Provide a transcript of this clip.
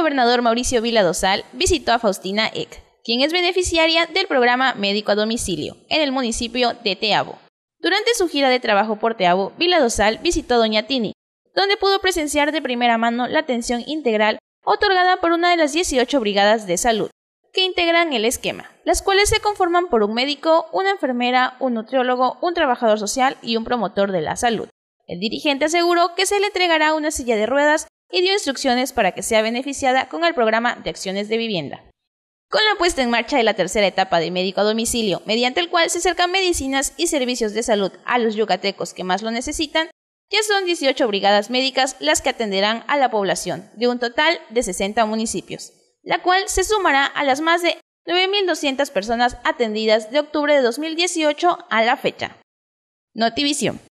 gobernador Mauricio Vila Dosal visitó a Faustina Eck, quien es beneficiaria del programa Médico a Domicilio en el municipio de Teabo. Durante su gira de trabajo por Teabo, Vila Dosal visitó Doña Tini, donde pudo presenciar de primera mano la atención integral otorgada por una de las 18 brigadas de salud que integran el esquema, las cuales se conforman por un médico, una enfermera, un nutriólogo, un trabajador social y un promotor de la salud. El dirigente aseguró que se le entregará una silla de ruedas y dio instrucciones para que sea beneficiada con el programa de acciones de vivienda. Con la puesta en marcha de la tercera etapa de médico a domicilio, mediante el cual se acercan medicinas y servicios de salud a los yucatecos que más lo necesitan, ya son 18 brigadas médicas las que atenderán a la población, de un total de 60 municipios, la cual se sumará a las más de 9.200 personas atendidas de octubre de 2018 a la fecha. Notivisión.